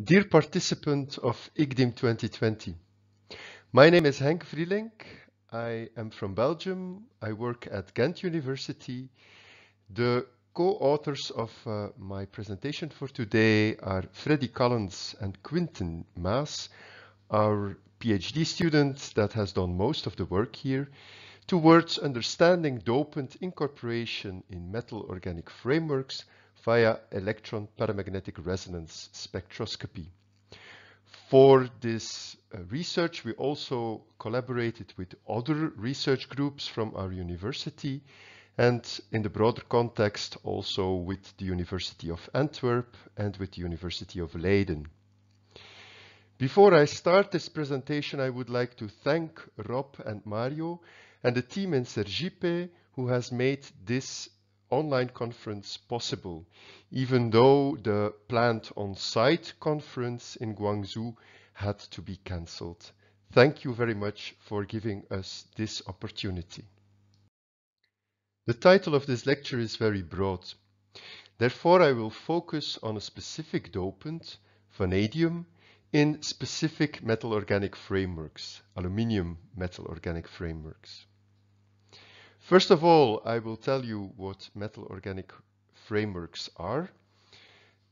Dear participant of IGDIM 2020, my name is Henk Vrielink. I am from Belgium. I work at Ghent University. The co-authors of uh, my presentation for today are Freddy Collins and Quinton Maas, our PhD student that has done most of the work here, towards understanding dopant incorporation in metal organic frameworks via electron paramagnetic resonance spectroscopy. For this uh, research, we also collaborated with other research groups from our university and in the broader context also with the University of Antwerp and with the University of Leiden. Before I start this presentation, I would like to thank Rob and Mario and the team in Sergipe who has made this online conference possible, even though the planned on-site conference in Guangzhou had to be cancelled. Thank you very much for giving us this opportunity. The title of this lecture is very broad. Therefore, I will focus on a specific dopant, vanadium, in specific metal organic frameworks, aluminium metal organic frameworks. First of all, I will tell you what metal organic frameworks are,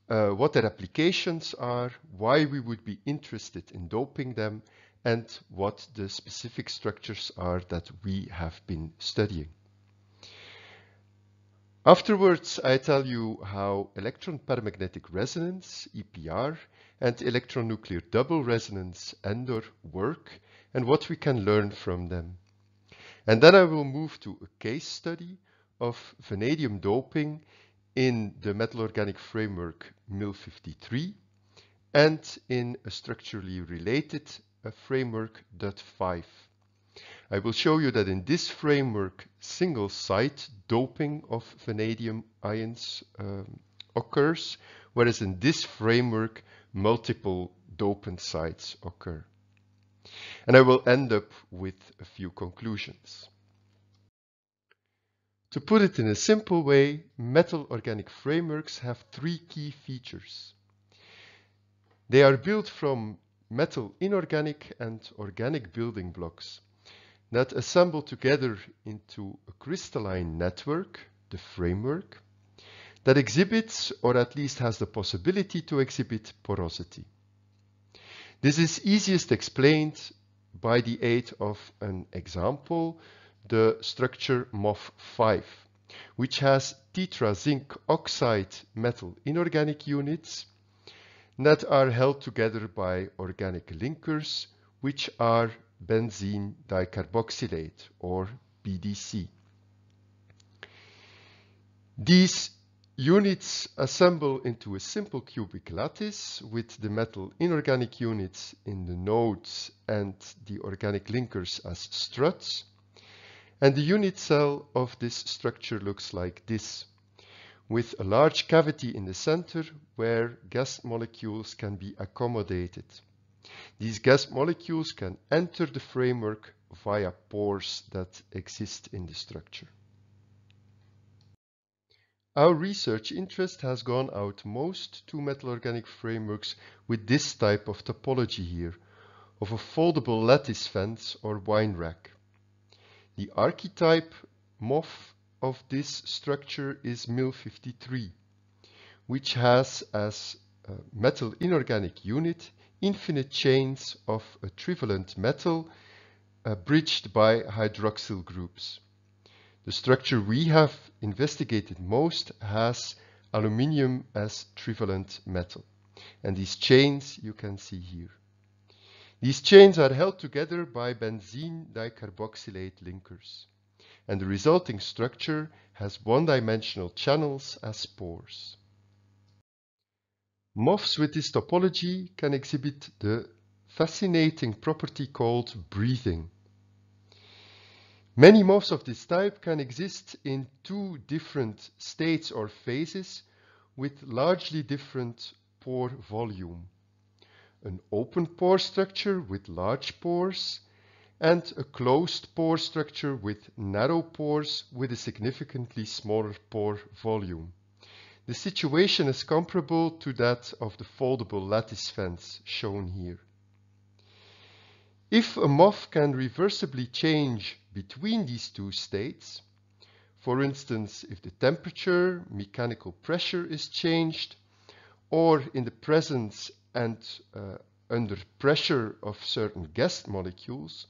uh, what their applications are, why we would be interested in doping them, and what the specific structures are that we have been studying. Afterwards, I tell you how electron paramagnetic resonance, EPR, and electronuclear double resonance, ENDOR, work and what we can learn from them. And then I will move to a case study of vanadium doping in the metal organic framework MIL53 and in a structurally related uh, framework dot 5 I will show you that in this framework, single site doping of vanadium ions um, occurs, whereas in this framework, multiple dopant sites occur. And I will end up with a few conclusions. To put it in a simple way, metal organic frameworks have three key features. They are built from metal inorganic and organic building blocks that assemble together into a crystalline network, the framework, that exhibits or at least has the possibility to exhibit porosity. This is easiest explained by the aid of an example, the structure MOF5, which has tetra zinc oxide metal inorganic units that are held together by organic linkers, which are benzene dicarboxylate or BDC. These Units assemble into a simple cubic lattice with the metal inorganic units in the nodes and the organic linkers as struts. And the unit cell of this structure looks like this, with a large cavity in the center where gas molecules can be accommodated. These gas molecules can enter the framework via pores that exist in the structure. Our research interest has gone out most to metal organic frameworks with this type of topology here, of a foldable lattice fence or wine rack. The archetype MOF of this structure is MIL53, which has as a metal inorganic unit infinite chains of a trivalent metal uh, bridged by hydroxyl groups. The structure we have investigated most has aluminium as trivalent metal. And these chains you can see here. These chains are held together by benzene dicarboxylate linkers. And the resulting structure has one-dimensional channels as pores. MOFs with this topology can exhibit the fascinating property called breathing, Many morphs of this type can exist in two different states or phases with largely different pore volume. An open pore structure with large pores and a closed pore structure with narrow pores with a significantly smaller pore volume. The situation is comparable to that of the foldable lattice fence shown here. If a moth can reversibly change between these two states. For instance, if the temperature, mechanical pressure is changed, or in the presence and uh, under pressure of certain gas molecules,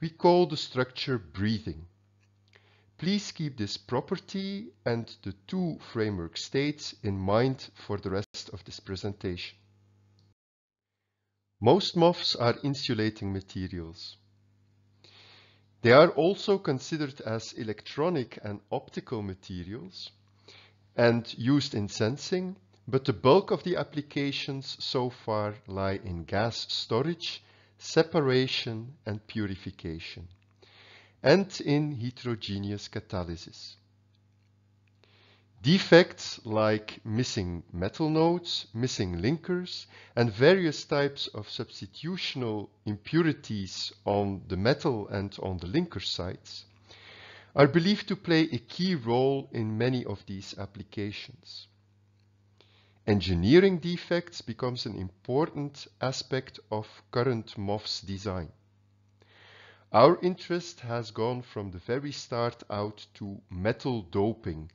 we call the structure breathing. Please keep this property and the two framework states in mind for the rest of this presentation. Most MOFs are insulating materials. They are also considered as electronic and optical materials and used in sensing, but the bulk of the applications so far lie in gas storage, separation and purification, and in heterogeneous catalysis. Defects like missing metal nodes, missing linkers, and various types of substitutional impurities on the metal and on the linker sites are believed to play a key role in many of these applications. Engineering defects becomes an important aspect of current MOFS design. Our interest has gone from the very start out to metal doping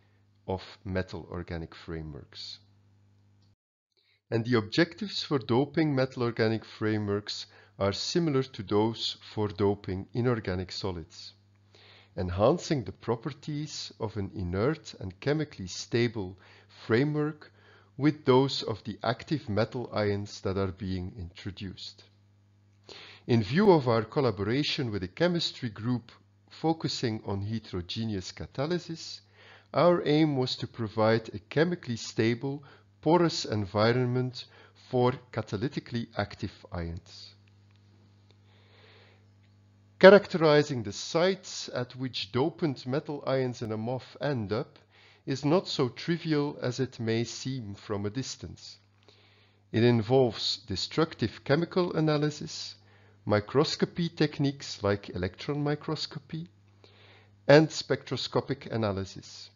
of metal organic frameworks. And the objectives for doping metal organic frameworks are similar to those for doping inorganic solids. Enhancing the properties of an inert and chemically stable framework with those of the active metal ions that are being introduced. In view of our collaboration with a chemistry group focusing on heterogeneous catalysis, our aim was to provide a chemically stable, porous environment for catalytically active ions. Characterizing the sites at which dopant metal ions in a MOF end up is not so trivial as it may seem from a distance. It involves destructive chemical analysis, microscopy techniques like electron microscopy, and spectroscopic analysis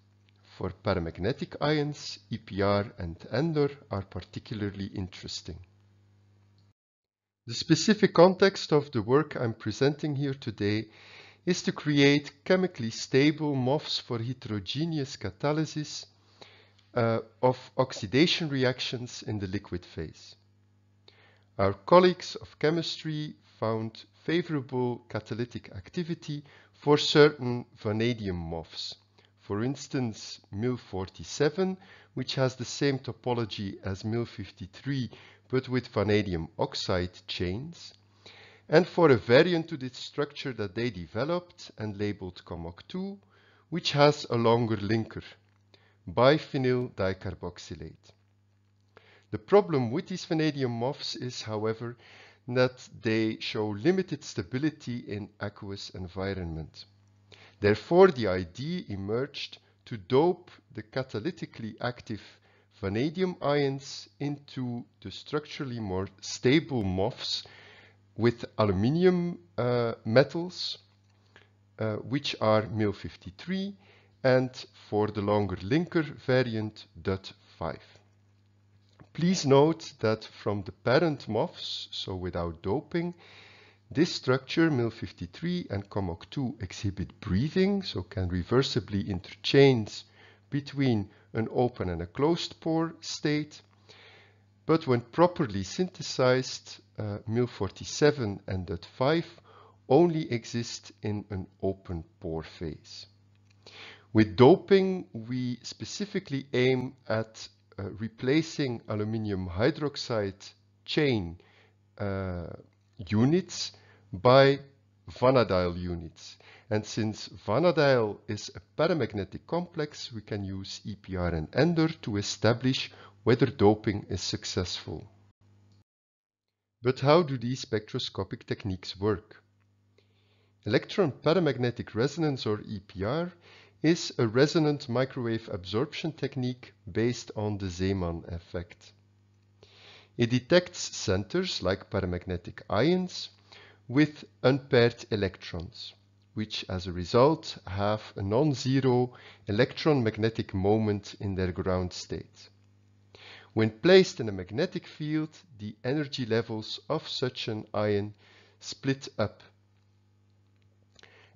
for paramagnetic ions, EPR and ENDOR are particularly interesting. The specific context of the work I'm presenting here today is to create chemically stable MOFs for heterogeneous catalysis uh, of oxidation reactions in the liquid phase. Our colleagues of chemistry found favorable catalytic activity for certain vanadium MOFs. For instance, MIL47, which has the same topology as MIL53, but with vanadium oxide chains. And for a variant to this structure that they developed and labeled COMOC2, which has a longer linker, biphenyl dicarboxylate. The problem with these vanadium MOFs is, however, that they show limited stability in aqueous environment. Therefore, the idea emerged to dope the catalytically active vanadium ions into the structurally more stable MOFs with aluminium uh, metals, uh, which are MIL53, and for the longer linker variant DUT5. Please note that from the parent MOFs, so without doping, this structure, MIL53 and COMOC2, exhibit breathing, so can reversibly interchange between an open and a closed pore state. But when properly synthesized, uh, MIL47 and DUT5 only exist in an open pore phase. With doping, we specifically aim at uh, replacing aluminium hydroxide chain uh, units by vanadyl units. And since vanadyl is a paramagnetic complex, we can use EPR and ENDER to establish whether doping is successful. But how do these spectroscopic techniques work? Electron paramagnetic resonance or EPR is a resonant microwave absorption technique based on the Zeeman effect. It detects centers like paramagnetic ions with unpaired electrons, which as a result have a non-zero electron magnetic moment in their ground state. When placed in a magnetic field, the energy levels of such an ion split up.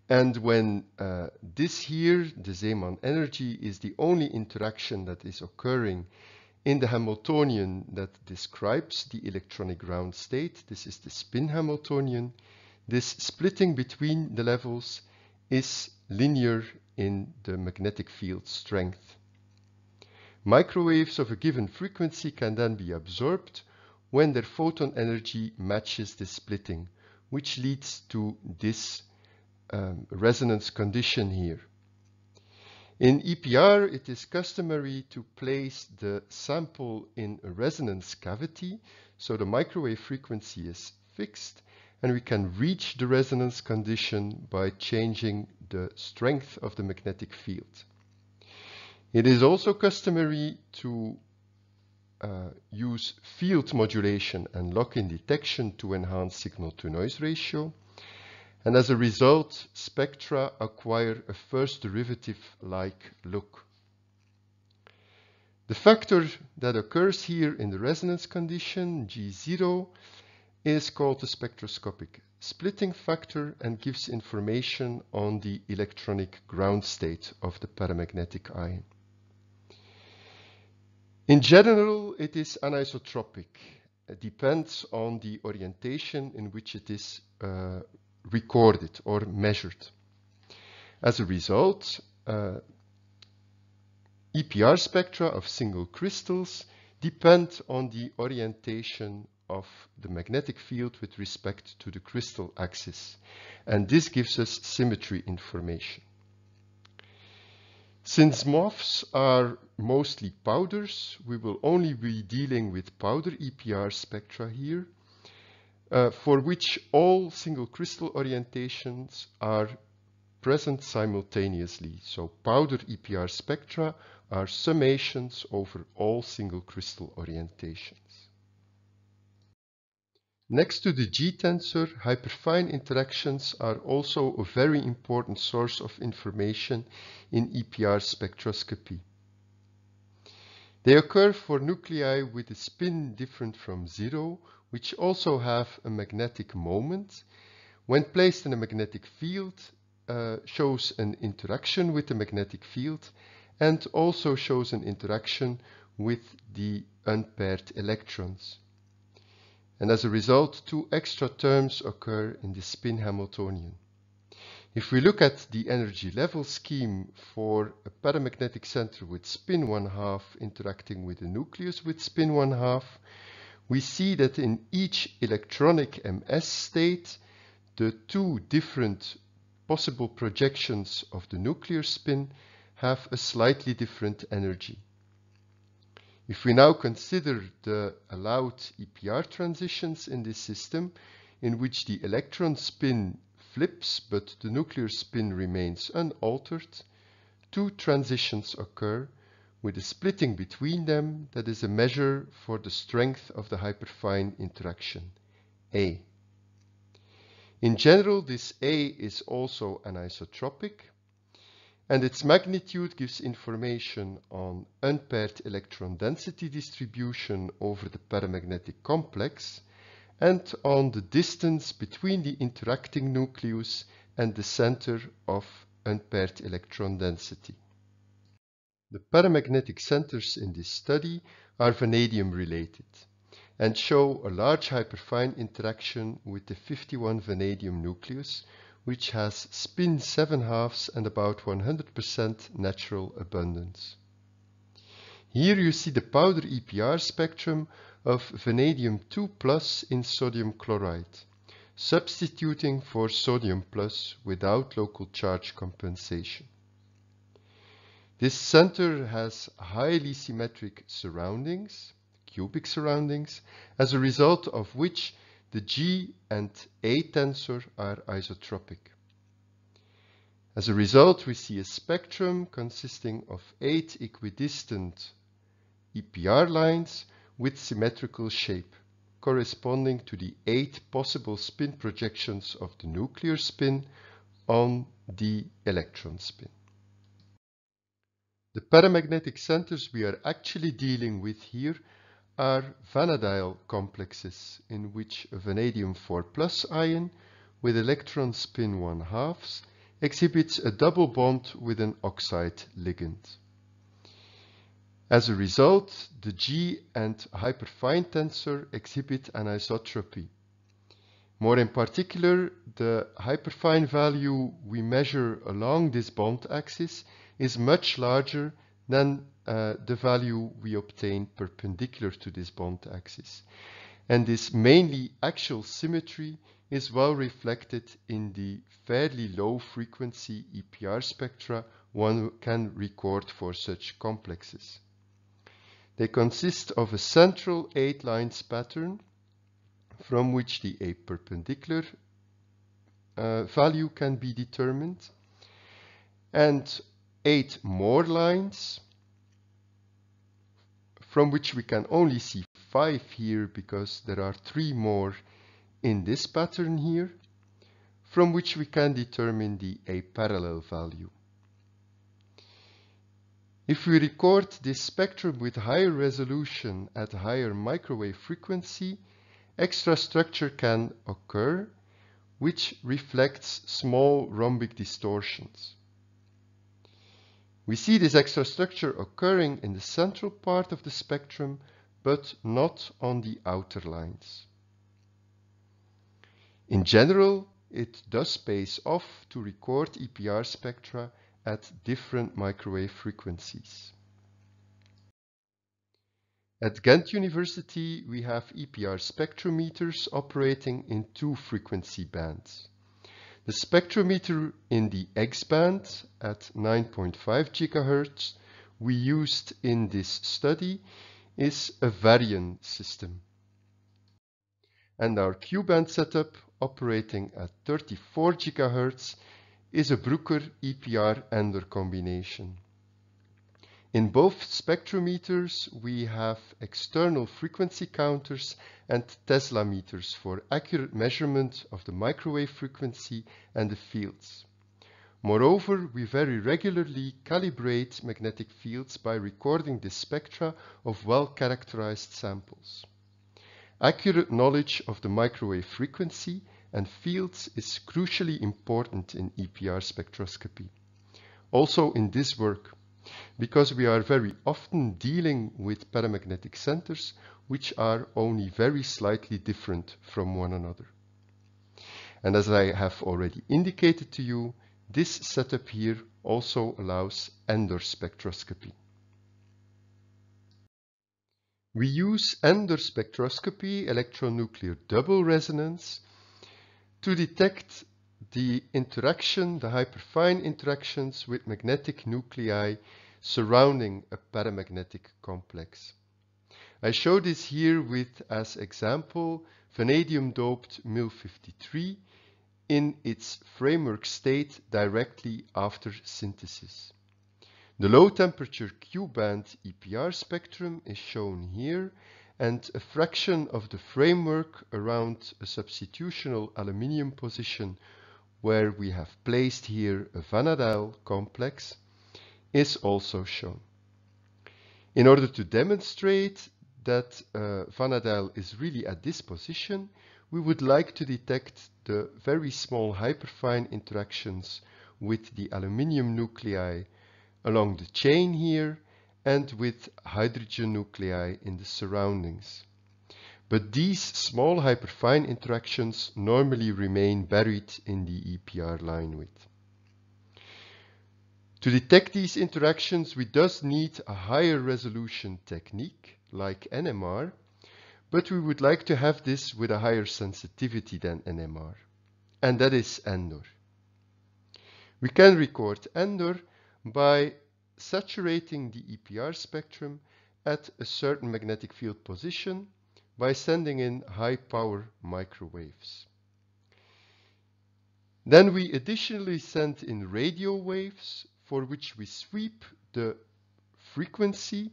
And when uh, this here, the Zeeman energy, is the only interaction that is occurring in the Hamiltonian that describes the electronic ground state, this is the spin Hamiltonian, this splitting between the levels is linear in the magnetic field strength. Microwaves of a given frequency can then be absorbed when their photon energy matches the splitting, which leads to this um, resonance condition here. In EPR, it is customary to place the sample in a resonance cavity, so the microwave frequency is fixed, and we can reach the resonance condition by changing the strength of the magnetic field. It is also customary to uh, use field modulation and lock-in detection to enhance signal-to-noise ratio. And as a result, spectra acquire a first derivative-like look. The factor that occurs here in the resonance condition, G0, is called the spectroscopic splitting factor and gives information on the electronic ground state of the paramagnetic ion. In general, it is anisotropic. It depends on the orientation in which it is uh, recorded or measured. As a result, uh, EPR spectra of single crystals depend on the orientation of the magnetic field with respect to the crystal axis. And this gives us symmetry information. Since MOFs are mostly powders, we will only be dealing with powder EPR spectra here. Uh, for which all single crystal orientations are present simultaneously. So powder EPR spectra are summations over all single crystal orientations. Next to the G-tensor, hyperfine interactions are also a very important source of information in EPR spectroscopy. They occur for nuclei with a spin different from zero, which also have a magnetic moment, when placed in a magnetic field, uh, shows an interaction with the magnetic field and also shows an interaction with the unpaired electrons. And as a result, two extra terms occur in the spin Hamiltonian. If we look at the energy level scheme for a paramagnetic center with spin 1 half interacting with a nucleus with spin 1 half, we see that in each electronic MS state, the two different possible projections of the nuclear spin have a slightly different energy. If we now consider the allowed EPR transitions in this system, in which the electron spin flips but the nuclear spin remains unaltered, two transitions occur with a splitting between them that is a measure for the strength of the hyperfine interaction, A. In general, this A is also anisotropic, and its magnitude gives information on unpaired electron density distribution over the paramagnetic complex and on the distance between the interacting nucleus and the center of unpaired electron density. The paramagnetic centers in this study are vanadium-related and show a large hyperfine interaction with the 51 vanadium nucleus, which has spin 7 halves and about 100% natural abundance. Here you see the powder EPR spectrum of vanadium 2 in sodium chloride, substituting for sodium plus without local charge compensation. This center has highly symmetric surroundings, cubic surroundings, as a result of which the G and A tensor are isotropic. As a result, we see a spectrum consisting of eight equidistant EPR lines with symmetrical shape, corresponding to the eight possible spin projections of the nuclear spin on the electron spin. The paramagnetic centers we are actually dealing with here are vanaddial complexes in which a vanadium 4 plus ion with electron spin 1 halves exhibits a double bond with an oxide ligand. As a result, the G and hyperfine tensor exhibit an isotropy. More in particular, the hyperfine value we measure along this bond axis is much larger than uh, the value we obtain perpendicular to this bond axis. And this mainly axial symmetry is well reflected in the fairly low frequency EPR spectra one can record for such complexes. They consist of a central eight lines pattern from which the a perpendicular uh, value can be determined and eight more lines from which we can only see five here because there are three more in this pattern here from which we can determine the a parallel value. If we record this spectrum with higher resolution at higher microwave frequency, extra structure can occur, which reflects small rhombic distortions. We see this extra structure occurring in the central part of the spectrum, but not on the outer lines. In general, it does pays off to record EPR spectra at different microwave frequencies. At Ghent University, we have EPR spectrometers operating in two frequency bands. The spectrometer in the X-band at 9.5 GHz we used in this study is a Varian system. And our Q-band setup operating at 34 GHz is a Bruker EPR Ender combination. In both spectrometers, we have external frequency counters and Tesla meters for accurate measurement of the microwave frequency and the fields. Moreover, we very regularly calibrate magnetic fields by recording the spectra of well-characterized samples. Accurate knowledge of the microwave frequency and fields is crucially important in EPR spectroscopy. Also in this work, because we are very often dealing with paramagnetic centers which are only very slightly different from one another. And as I have already indicated to you, this setup here also allows Ender spectroscopy. We use Ender spectroscopy electronuclear double resonance to detect the interaction, the hyperfine interactions with magnetic nuclei surrounding a paramagnetic complex. I show this here with, as example, vanadium-doped MIL53 in its framework state directly after synthesis. The low-temperature Q-band EPR spectrum is shown here, and a fraction of the framework around a substitutional aluminium position where we have placed here a Vanadyl complex, is also shown. In order to demonstrate that uh, Vanadyl is really at this position, we would like to detect the very small hyperfine interactions with the aluminium nuclei along the chain here and with hydrogen nuclei in the surroundings but these small hyperfine interactions normally remain buried in the EPR line width. To detect these interactions, we thus need a higher resolution technique like NMR, but we would like to have this with a higher sensitivity than NMR, and that is Endor. We can record Endor by saturating the EPR spectrum at a certain magnetic field position by sending in high power microwaves. Then we additionally send in radio waves for which we sweep the frequency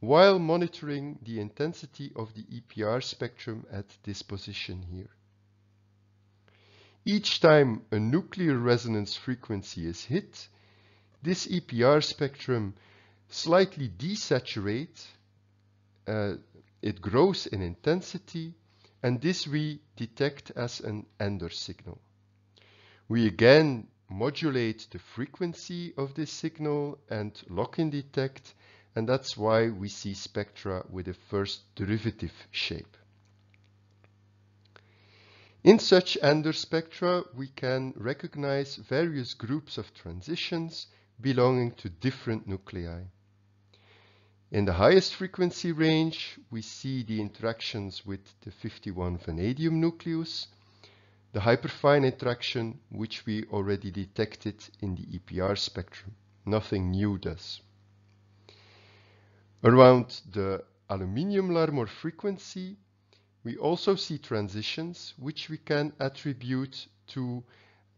while monitoring the intensity of the EPR spectrum at this position here. Each time a nuclear resonance frequency is hit, this EPR spectrum slightly desaturates uh, it grows in intensity, and this we detect as an Ender signal. We again modulate the frequency of this signal and lock in detect, and that's why we see spectra with a first derivative shape. In such Ender spectra, we can recognize various groups of transitions belonging to different nuclei. In the highest frequency range, we see the interactions with the 51 vanadium nucleus, the hyperfine interaction which we already detected in the EPR spectrum. Nothing new does. Around the aluminium Larmor frequency, we also see transitions which we can attribute to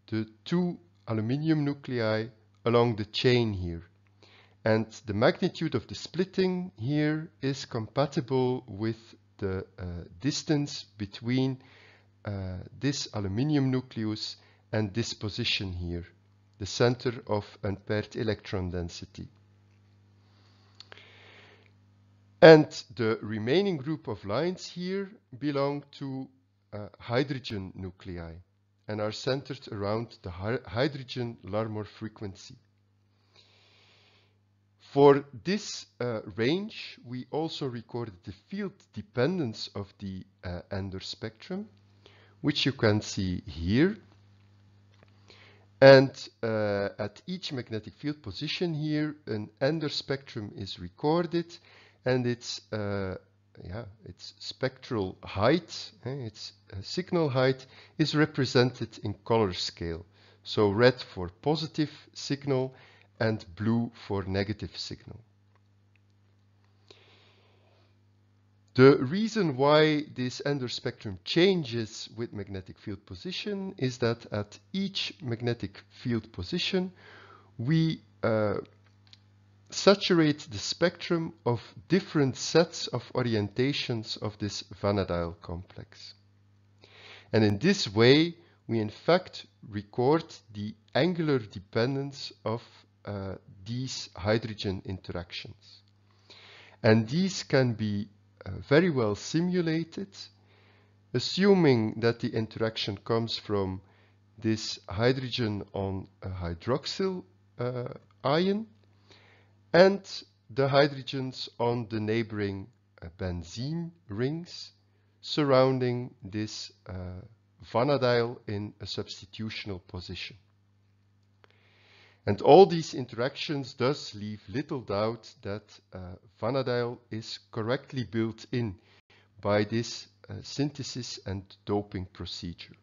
the two aluminium nuclei along the chain here. And the magnitude of the splitting here is compatible with the uh, distance between uh, this aluminium nucleus and this position here, the center of unpaired electron density. And the remaining group of lines here belong to uh, hydrogen nuclei and are centered around the hydrogen Larmor frequency. For this uh, range, we also recorded the field dependence of the uh, Ender spectrum, which you can see here. And uh, at each magnetic field position here, an Ender spectrum is recorded and its, uh, yeah, its spectral height, eh, its uh, signal height is represented in color scale. So red for positive signal and blue for negative signal. The reason why this ender spectrum changes with magnetic field position is that at each magnetic field position, we uh, saturate the spectrum of different sets of orientations of this vanadile complex. And in this way, we in fact record the angular dependence of uh, these hydrogen interactions. And these can be uh, very well simulated, assuming that the interaction comes from this hydrogen on a hydroxyl uh, ion and the hydrogens on the neighboring uh, benzene rings surrounding this uh, vanadyl in a substitutional position. And all these interactions thus leave little doubt that uh, is correctly built in by this uh, synthesis and doping procedure.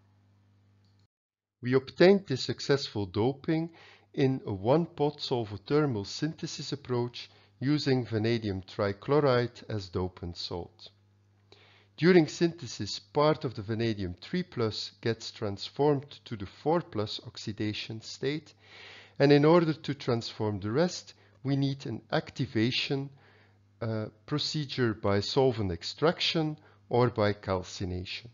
We obtained this successful doping in a one-pot solvothermal synthesis approach using vanadium trichloride as dopant salt. During synthesis, part of the vanadium 3 gets transformed to the 4 oxidation state and in order to transform the rest, we need an activation uh, procedure by solvent extraction or by calcination.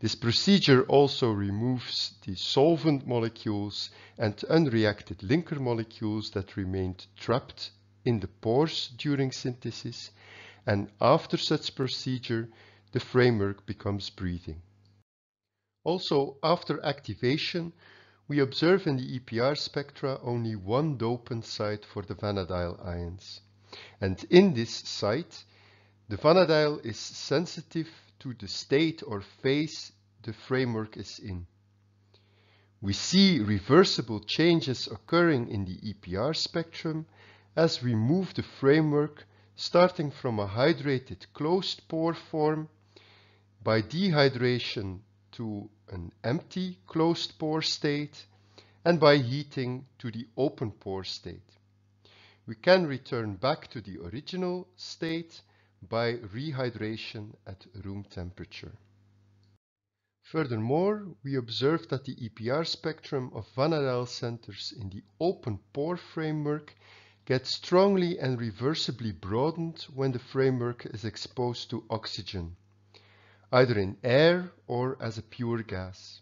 This procedure also removes the solvent molecules and unreacted linker molecules that remained trapped in the pores during synthesis and after such procedure the framework becomes breathing. Also after activation we observe in the EPR spectra only one dopant site for the vanadyl ions. And in this site, the vanadyl is sensitive to the state or phase the framework is in. We see reversible changes occurring in the EPR spectrum as we move the framework starting from a hydrated closed pore form by dehydration to an empty closed pore state and by heating to the open pore state. We can return back to the original state by rehydration at room temperature. Furthermore, we observed that the EPR spectrum of vanadyl centers in the open pore framework gets strongly and reversibly broadened when the framework is exposed to oxygen either in air or as a pure gas.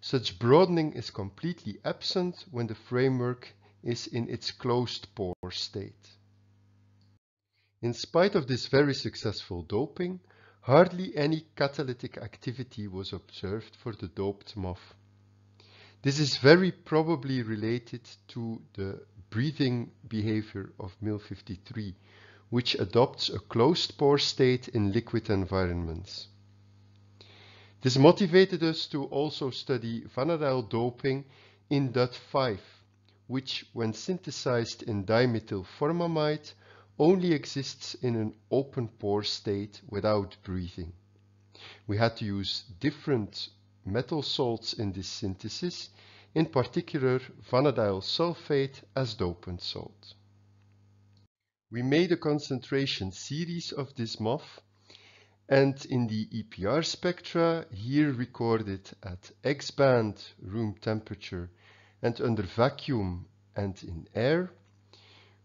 Such broadening is completely absent when the framework is in its closed pore state. In spite of this very successful doping, hardly any catalytic activity was observed for the doped moth. This is very probably related to the breathing behavior of MIL53, which adopts a closed pore state in liquid environments. This motivated us to also study vanadyl doping in DUT5, which when synthesized in dimethylformamide only exists in an open pore state without breathing. We had to use different metal salts in this synthesis, in particular vanadyl sulfate as dopant salt. We made a concentration series of this MOF and in the EPR spectra, here recorded at X band room temperature and under vacuum and in air,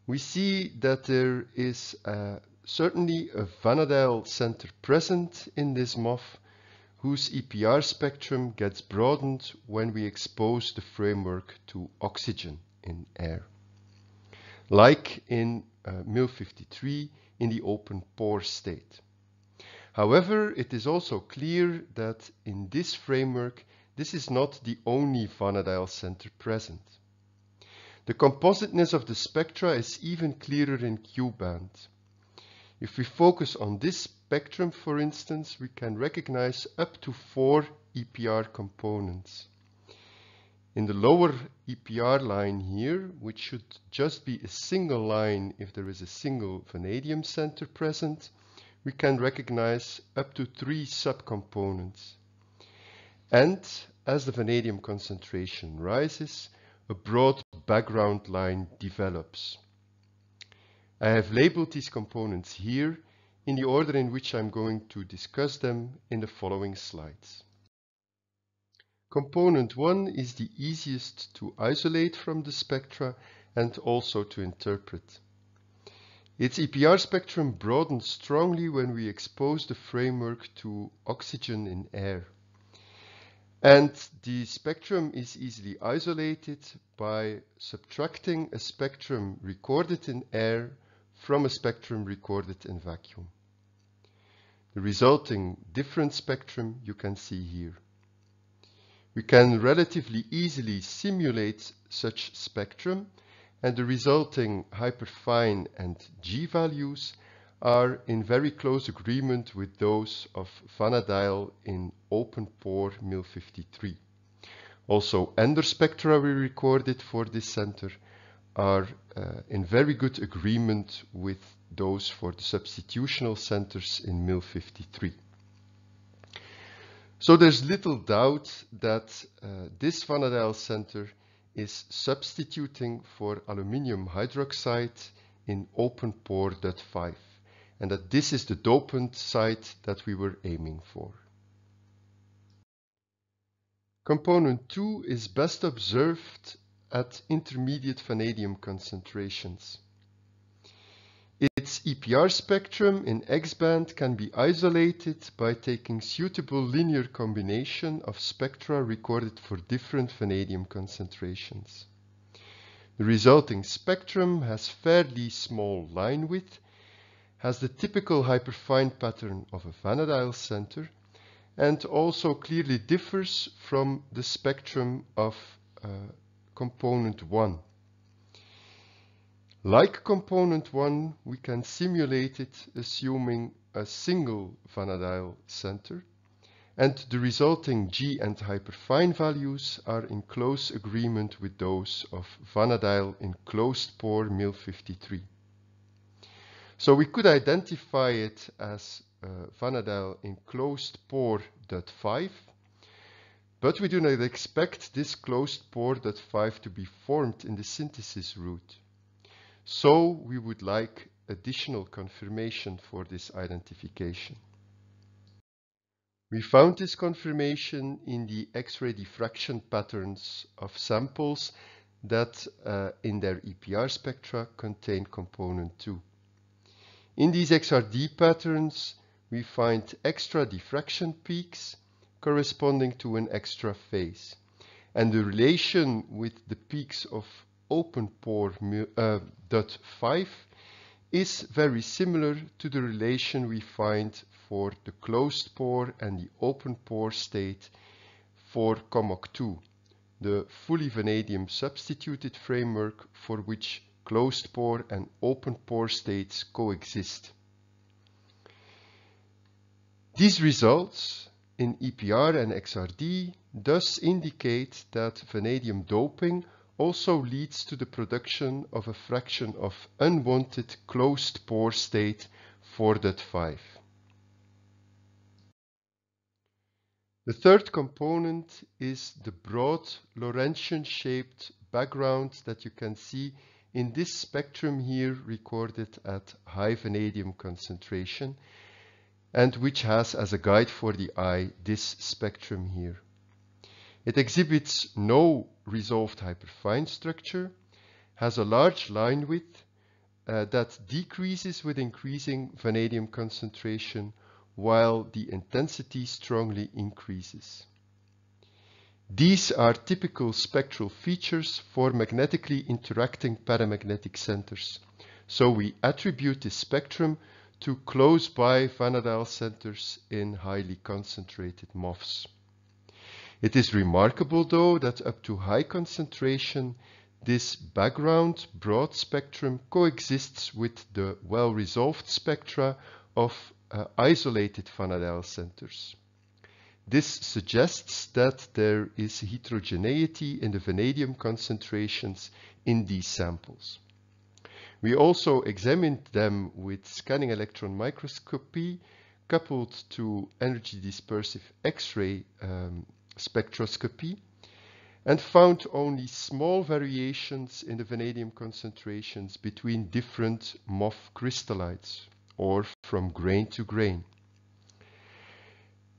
we see that there is uh, certainly a vanadyl center present in this MOF whose EPR spectrum gets broadened when we expose the framework to oxygen in air. Like in uh, MIL53 in the open pore state. However, it is also clear that in this framework, this is not the only vanadyl center present. The compositeness of the spectra is even clearer in Q-band. If we focus on this spectrum, for instance, we can recognize up to four EPR components. In the lower EPR line here, which should just be a single line if there is a single vanadium center present, we can recognize up to three subcomponents. And as the vanadium concentration rises, a broad background line develops. I have labeled these components here in the order in which I'm going to discuss them in the following slides. Component 1 is the easiest to isolate from the spectra and also to interpret. Its EPR spectrum broadens strongly when we expose the framework to oxygen in air. And the spectrum is easily isolated by subtracting a spectrum recorded in air from a spectrum recorded in vacuum. The resulting different spectrum you can see here. We can relatively easily simulate such spectrum and the resulting hyperfine and G values are in very close agreement with those of vanadyl in open pore MIL53. Also, ender spectra we recorded for this center are uh, in very good agreement with those for the substitutional centers in MIL53. So there's little doubt that uh, this vanadyl center is substituting for aluminium hydroxide in open pore DUT5 and that this is the dopant site that we were aiming for. Component 2 is best observed at intermediate vanadium concentrations. Its EPR spectrum in X-band can be isolated by taking suitable linear combination of spectra recorded for different vanadium concentrations. The resulting spectrum has fairly small line width, has the typical hyperfine pattern of a vanadile center, and also clearly differs from the spectrum of uh, component 1 like component 1, we can simulate it assuming a single vanadyl center, and the resulting G and hyperfine values are in close agreement with those of vanadyl in closed pore MIL53. So we could identify it as uh, vanadyl in closed pore dot 5, but we do not expect this closed pore dot 5 to be formed in the synthesis route. So we would like additional confirmation for this identification. We found this confirmation in the X-ray diffraction patterns of samples that uh, in their EPR spectra contain component 2. In these XRD patterns, we find extra diffraction peaks corresponding to an extra phase. And the relation with the peaks of uh, five is very similar to the relation we find for the closed pore and the open pore state for COMOC2, the fully vanadium substituted framework for which closed pore and open pore states coexist. These results in EPR and XRD thus indicate that vanadium doping also leads to the production of a fraction of unwanted closed pore state 4.5. The third component is the broad Lorentzian-shaped background that you can see in this spectrum here recorded at high vanadium concentration and which has as a guide for the eye this spectrum here. It exhibits no resolved hyperfine structure, has a large line width uh, that decreases with increasing vanadium concentration while the intensity strongly increases. These are typical spectral features for magnetically interacting paramagnetic centers. So we attribute this spectrum to close by Van centers in highly concentrated MOFs. It is remarkable, though, that up to high concentration, this background broad spectrum coexists with the well-resolved spectra of uh, isolated Van centers. This suggests that there is heterogeneity in the vanadium concentrations in these samples. We also examined them with scanning electron microscopy coupled to energy dispersive X-ray um, spectroscopy and found only small variations in the vanadium concentrations between different MOF crystallites or from grain to grain.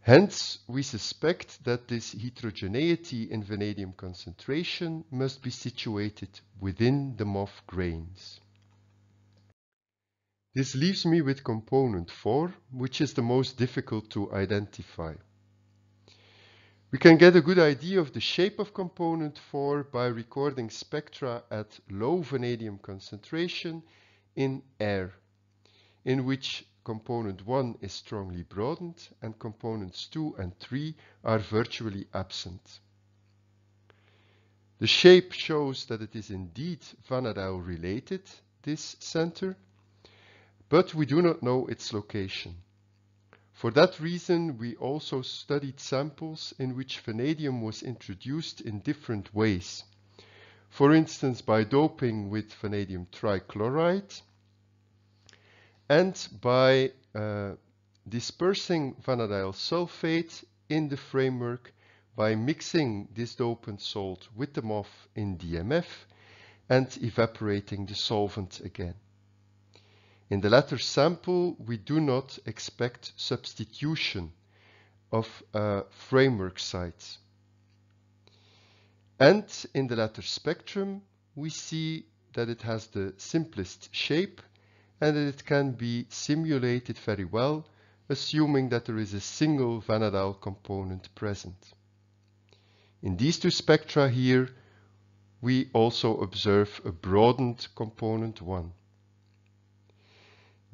Hence, we suspect that this heterogeneity in vanadium concentration must be situated within the MOF grains. This leaves me with component 4, which is the most difficult to identify. We can get a good idea of the shape of component 4 by recording spectra at low vanadium concentration in air, in which component 1 is strongly broadened and components 2 and 3 are virtually absent. The shape shows that it is indeed Van related, this center, but we do not know its location. For that reason, we also studied samples in which vanadium was introduced in different ways. For instance, by doping with vanadium trichloride and by uh, dispersing vanadyl sulfate in the framework by mixing this dopant salt with the MOF in DMF and evaporating the solvent again. In the latter sample, we do not expect substitution of uh, framework sites. And in the latter spectrum, we see that it has the simplest shape and that it can be simulated very well, assuming that there is a single Vanadal component present. In these two spectra here, we also observe a broadened component 1.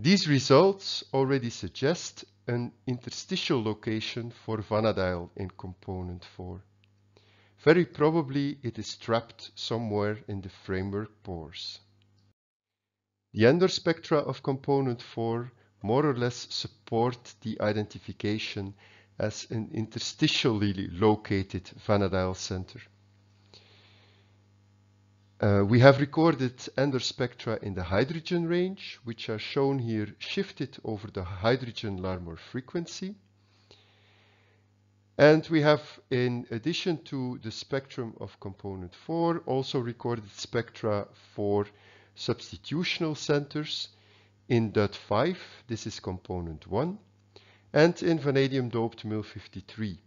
These results already suggest an interstitial location for vanadyl in component 4. Very probably it is trapped somewhere in the framework pores. The endospectra of component 4 more or less support the identification as an interstitially located vanadyl center. Uh, we have recorded Ender spectra in the hydrogen range, which are shown here shifted over the hydrogen Larmor frequency. And we have, in addition to the spectrum of component 4, also recorded spectra for substitutional centers in dot 5 this is component 1, and in vanadium-doped MIL53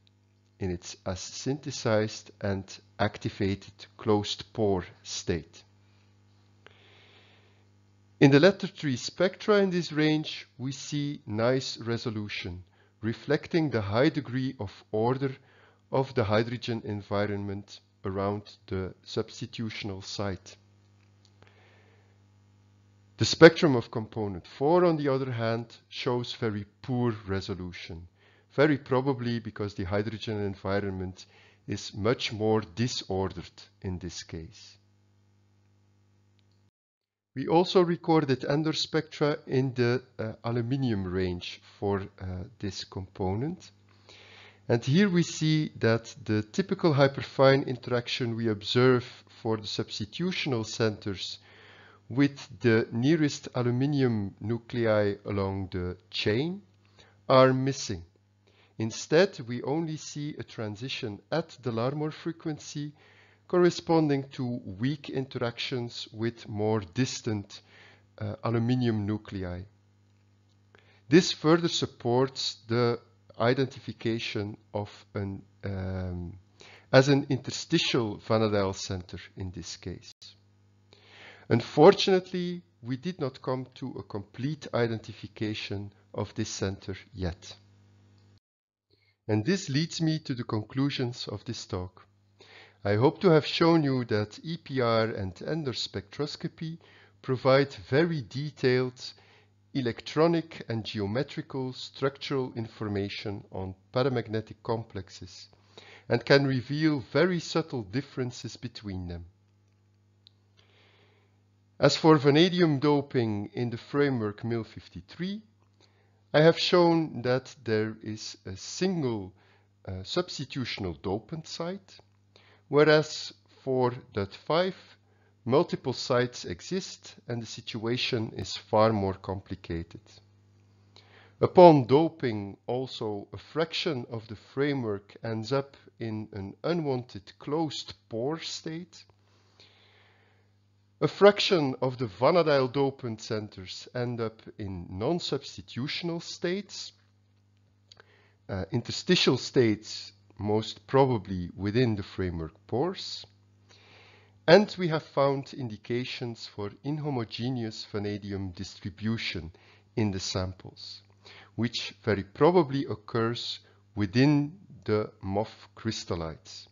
in its synthesized and activated closed pore state. In the latter three spectra in this range, we see nice resolution, reflecting the high degree of order of the hydrogen environment around the substitutional site. The spectrum of component 4, on the other hand, shows very poor resolution, very probably because the hydrogen environment is much more disordered in this case. We also recorded Endor spectra in the uh, aluminium range for uh, this component. And here we see that the typical hyperfine interaction we observe for the substitutional centers with the nearest aluminium nuclei along the chain are missing. Instead, we only see a transition at the Larmor frequency corresponding to weak interactions with more distant uh, aluminium nuclei. This further supports the identification of an um, as an interstitial Vanadel center in this case. Unfortunately, we did not come to a complete identification of this center yet. And this leads me to the conclusions of this talk. I hope to have shown you that EPR and ENDER spectroscopy provide very detailed electronic and geometrical structural information on paramagnetic complexes and can reveal very subtle differences between them. As for vanadium doping in the framework MIL53, I have shown that there is a single uh, substitutional dopant site, whereas for DUT5 multiple sites exist and the situation is far more complicated. Upon doping, also a fraction of the framework ends up in an unwanted closed pore state, a fraction of the vanadyl dopant centers end up in non-substitutional states, uh, interstitial states most probably within the framework pores, and we have found indications for inhomogeneous vanadium distribution in the samples, which very probably occurs within the MOF crystallites.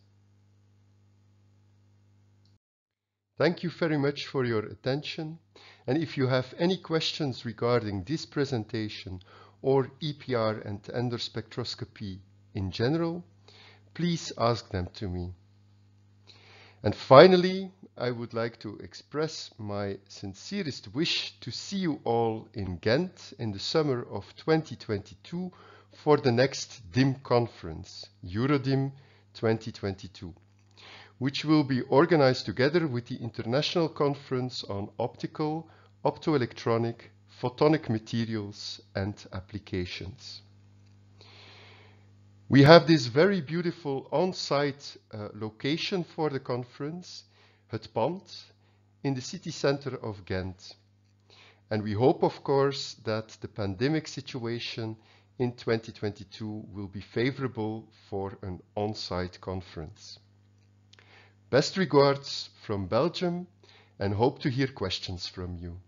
Thank you very much for your attention. And if you have any questions regarding this presentation or EPR and ender spectroscopy in general, please ask them to me. And finally, I would like to express my sincerest wish to see you all in Ghent in the summer of 2022 for the next DIM conference, Eurodim 2022 which will be organized together with the International Conference on Optical, Optoelectronic, Photonic Materials and Applications. We have this very beautiful on-site uh, location for the conference, Het Pand, in the city center of Ghent. And we hope, of course, that the pandemic situation in 2022 will be favorable for an on-site conference. Best regards from Belgium and hope to hear questions from you.